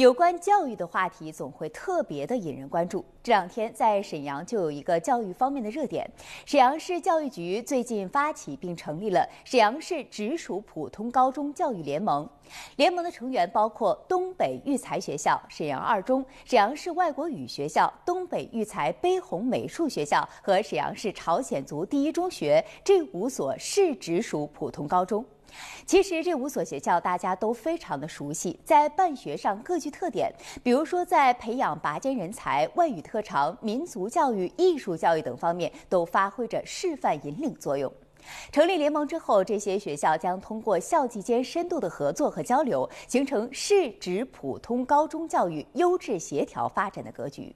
有关教育的话题总会特别的引人关注。这两天在沈阳就有一个教育方面的热点，沈阳市教育局最近发起并成立了沈阳市直属普通高中教育联盟，联盟的成员包括东北育才学校、沈阳二中、沈阳市外国语学校、东北育才碑红美术学校和沈阳市朝鲜族第一中学这五所市直属普通高中。其实这五所学校大家都非常的熟悉，在办学上各具特点，比如说在培养拔尖人才、外语特长、民族教育、艺术教育等方面都发挥着示范引领作用。成立联盟之后，这些学校将通过校际间深度的合作和交流，形成市直普通高中教育优质协调发展的格局。